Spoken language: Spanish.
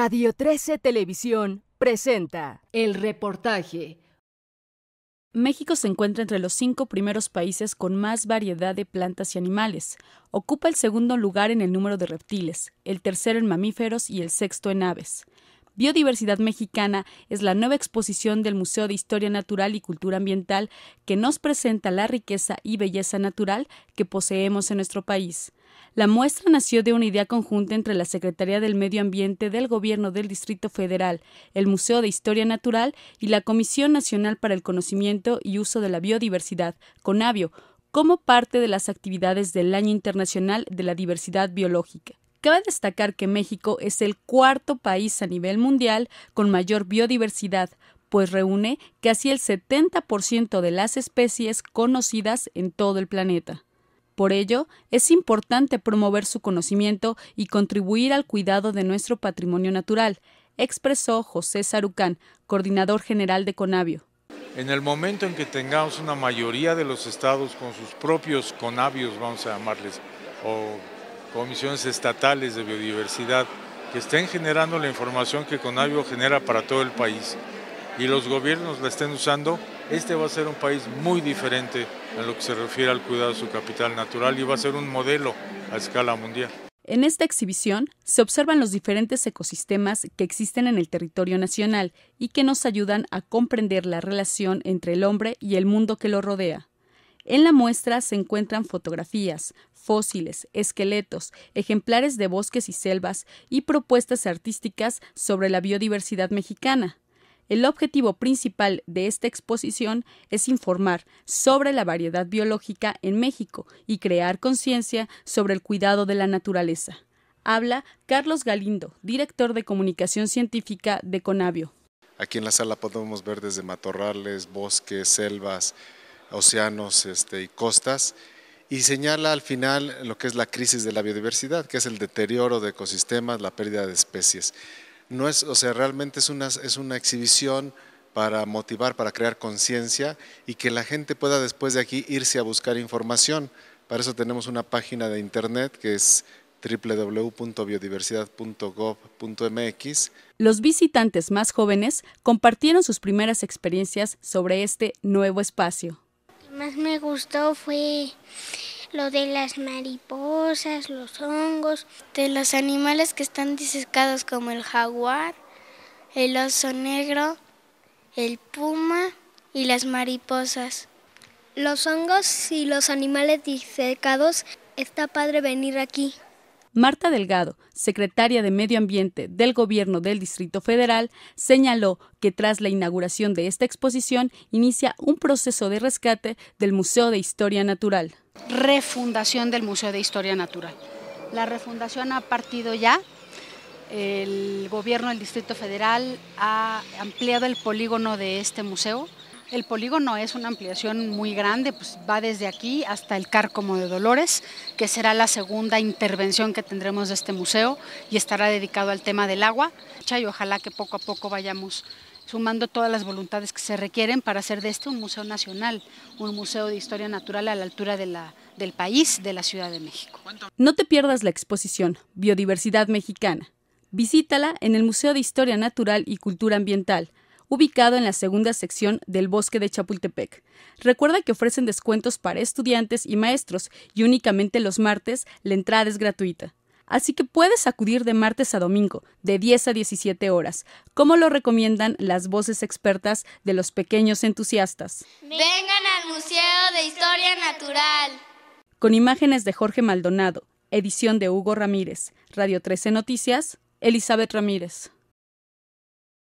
Radio 13 Televisión presenta el reportaje. México se encuentra entre los cinco primeros países con más variedad de plantas y animales. Ocupa el segundo lugar en el número de reptiles, el tercero en mamíferos y el sexto en aves. Biodiversidad Mexicana es la nueva exposición del Museo de Historia Natural y Cultura Ambiental que nos presenta la riqueza y belleza natural que poseemos en nuestro país. La muestra nació de una idea conjunta entre la Secretaría del Medio Ambiente del Gobierno del Distrito Federal, el Museo de Historia Natural y la Comisión Nacional para el Conocimiento y Uso de la Biodiversidad, CONABIO, como parte de las actividades del Año Internacional de la Diversidad Biológica. Cabe destacar que México es el cuarto país a nivel mundial con mayor biodiversidad, pues reúne casi el 70% de las especies conocidas en todo el planeta. Por ello, es importante promover su conocimiento y contribuir al cuidado de nuestro patrimonio natural, expresó José Sarucán, coordinador general de Conavio. En el momento en que tengamos una mayoría de los estados con sus propios conavios, vamos a llamarles, o comisiones estatales de biodiversidad que estén generando la información que Conavio genera para todo el país y los gobiernos la estén usando, este va a ser un país muy diferente en lo que se refiere al cuidado de su capital natural y va a ser un modelo a escala mundial. En esta exhibición se observan los diferentes ecosistemas que existen en el territorio nacional y que nos ayudan a comprender la relación entre el hombre y el mundo que lo rodea. En la muestra se encuentran fotografías, fósiles, esqueletos, ejemplares de bosques y selvas y propuestas artísticas sobre la biodiversidad mexicana. El objetivo principal de esta exposición es informar sobre la variedad biológica en México y crear conciencia sobre el cuidado de la naturaleza. Habla Carlos Galindo, director de comunicación científica de Conavio. Aquí en la sala podemos ver desde matorrales, bosques, selvas, océanos este, y costas, y señala al final lo que es la crisis de la biodiversidad, que es el deterioro de ecosistemas, la pérdida de especies. No es, o sea, realmente es una exhibición para motivar, para crear conciencia y que la gente pueda después de aquí irse a buscar información. Para eso tenemos una página de internet que es www.biodiversidad.gov.mx. Los visitantes más jóvenes compartieron sus primeras experiencias sobre este nuevo espacio más me gustó fue lo de las mariposas, los hongos, de los animales que están disecados como el jaguar, el oso negro, el puma y las mariposas. Los hongos y los animales disecados, está padre venir aquí. Marta Delgado, secretaria de Medio Ambiente del Gobierno del Distrito Federal, señaló que tras la inauguración de esta exposición inicia un proceso de rescate del Museo de Historia Natural. Refundación del Museo de Historia Natural. La refundación ha partido ya. El gobierno del Distrito Federal ha ampliado el polígono de este museo el polígono es una ampliación muy grande, pues va desde aquí hasta el Carcomo de Dolores, que será la segunda intervención que tendremos de este museo y estará dedicado al tema del agua. Y ojalá que poco a poco vayamos sumando todas las voluntades que se requieren para hacer de este un museo nacional, un museo de historia natural a la altura de del país, de la Ciudad de México. No te pierdas la exposición Biodiversidad Mexicana. Visítala en el Museo de Historia Natural y Cultura Ambiental ubicado en la segunda sección del bosque de Chapultepec. Recuerda que ofrecen descuentos para estudiantes y maestros y únicamente los martes la entrada es gratuita. Así que puedes acudir de martes a domingo, de 10 a 17 horas, como lo recomiendan las voces expertas de los pequeños entusiastas. Vengan al Museo de Historia Natural. Con imágenes de Jorge Maldonado, edición de Hugo Ramírez, Radio 13 Noticias, Elizabeth Ramírez.